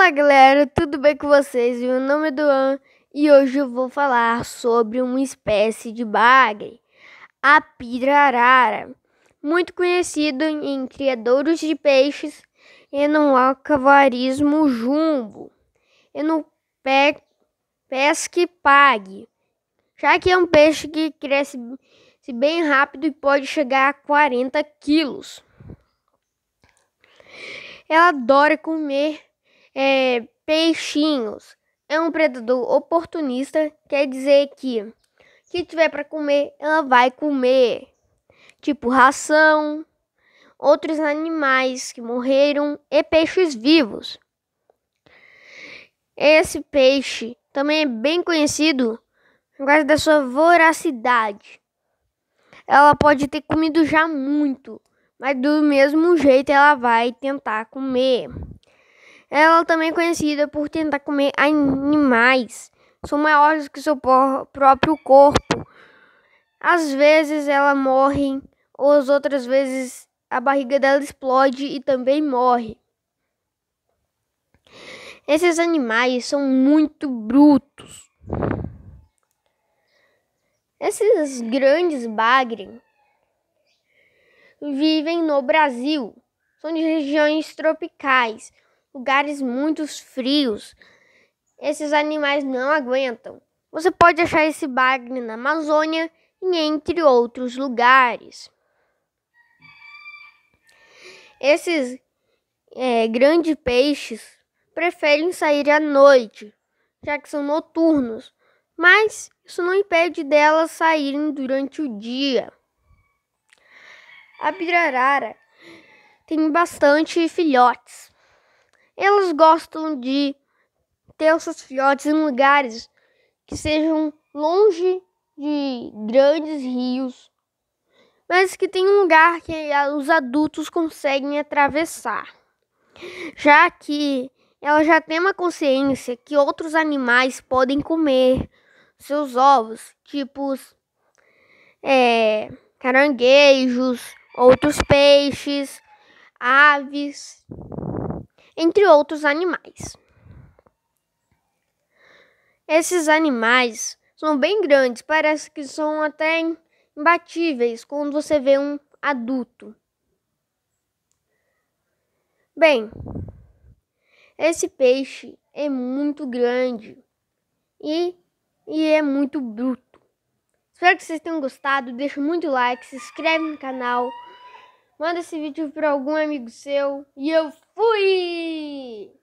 Olá galera, tudo bem com vocês? Meu nome é Duan e hoje eu vou falar sobre uma espécie de bagre, a pirarara, muito conhecido em criadores de peixes e no alcavarismo jumbo e no pe pesque pague, já que é um peixe que cresce bem rápido e pode chegar a 40 quilos. Ela adora comer é, peixinhos. É um predador oportunista, quer dizer que que tiver para comer, ela vai comer. Tipo ração, outros animais que morreram e peixes vivos. Esse peixe também é bem conhecido por causa da sua voracidade. Ela pode ter comido já muito, mas do mesmo jeito ela vai tentar comer. Ela também é conhecida por tentar comer animais. São maiores que seu próprio corpo. Às vezes ela morre, ou as outras vezes a barriga dela explode e também morre. Esses animais são muito brutos. Esses grandes bagre vivem no Brasil. São de regiões tropicais, lugares muito frios. Esses animais não aguentam. Você pode achar esse bagre na Amazônia e entre outros lugares. Esses é, grandes peixes preferem sair à noite, já que são noturnos, mas isso não impede delas saírem durante o dia. A pirarara tem bastante filhotes. Elas gostam de ter os seus filhotes em lugares que sejam longe de grandes rios, mas que tem um lugar que os adultos conseguem atravessar. Já que ela já tem uma consciência que outros animais podem comer seus ovos, tipos é, caranguejos, outros peixes, aves entre outros animais. Esses animais são bem grandes, parece que são até imbatíveis quando você vê um adulto. Bem, esse peixe é muito grande e, e é muito bruto. Espero que vocês tenham gostado. Deixa muito like, se inscreve no canal. Manda esse vídeo para algum amigo seu. E eu fui!